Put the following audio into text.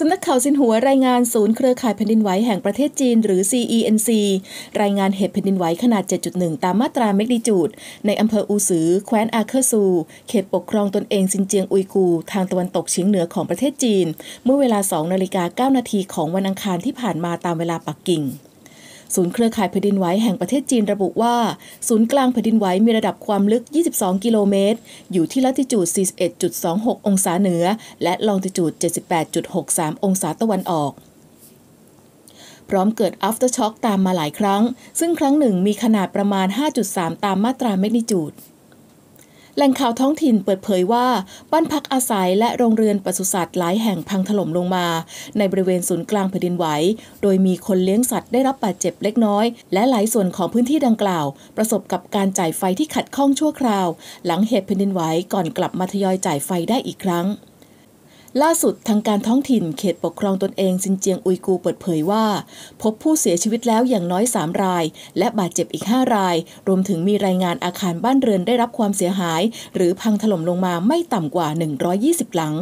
สำนักข่าวสินหัวรายงานศูนย์เครือข่ายแผ่นดินไหวแห่งประเทศจีนหรือ CENC รายงานเหตุแผ่นดินไหวขนาด 7.1 ตามมาตราเมกนิจูดในอำเภออูสือ แคว้นอาเคอร์ซู เขตปกครองตนเองซินเจียงอุยกู ทางตะวันตกเฉียงเหนือของประเทศจีน เมื่อเวลา 2 นาฬิกา9นาทีของวันอังคารที่ผ่านมาตามเวลาปักกิ่งศูนย์เครือข่ายแผ่นดินไหวแห่งประเทศจีนระบุว่า ศูนย์กลางแผ่นดินไหวมีระดับความลึก 22 กิโลเมตร อยู่ที่ละติจูด 41.26 องศาเหนือ และลองติจูด 78.63 องศาตะวันออก พร้อมเกิด aftershock ตามมาหลายครั้ง ซึ่งครั้งหนึ่งมีขนาดประมาณ 5.3 ตามมาตราเมกนิจูดแหล่งข่าวท้องถิ่นเปิดเผยว่าบ้านพักอาศัยและโรงเรือนปศุสัตว์หลายแห่งพังถล่มลงมา ในบริเวณศูนย์กลางแผ่นดินไหว โดยมีคนเลี้ยงสัตว์ได้รับบาดเจ็บเล็กน้อย และหลายส่วนของพื้นที่ดังกล่าว ประสบกับการจ่ายไฟที่ขัดข้องชั่วคราว หลังเหตุแผ่นดินไหวก่อนกลับมาทยอยจ่ายไฟได้อีกครั้งล่าสุดทางการท้องถิ่นเขตปกครองตนเองซินเจียงอุยกูเปิดเผยว่า พบผู้เสียชีวิตแล้วอย่างน้อย 3 ราย และบาดเจ็บอีก 5 ราย รวมถึงมีรายงานอาคารบ้านเรือนได้รับความเสียหาย หรือพังถล่มลงมาไม่ต่ำกว่า 120 หลัง